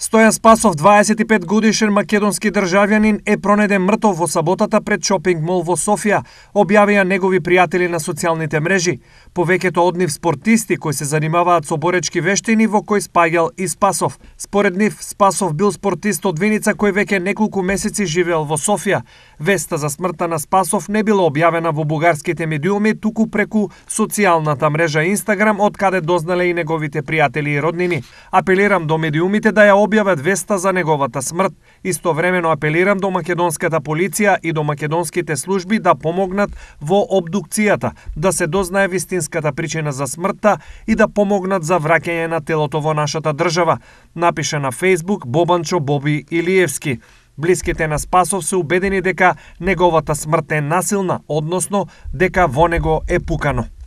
Стојан Спасов, 25 годишен македонски државјанин, е пронеден мртов во саботата пред шопинг мол во Софија, објавија негови пријатели на социјалните мрежи. Повеќето од нив спортисти кои се занимаваат со боречки вештини во кои спаѓал и Спасов. Според нив, Спасов бил спортист од Виница кој веќе неколку месеци живеел во Софија. Веста за смртта на Спасов не била објавена во бугарските медиуми, туку преку социјалната мрежа Инстаграм, од каде дознале и неговите пријатели и роднини. Апелирам до медиумите да ја објава веста за неговата смрт. Истовремено апелирам до македонската полиција и до македонските служби да помогнат во обдукцијата, да се дознае вистинската причина за смртта и да помогнат за враќање на телото во нашата држава, напиша на Facebook Бобанчо Боби Илиевски. Блиските на Спасов се убедени дека неговата смрт е насилна, односно дека во него е пукано.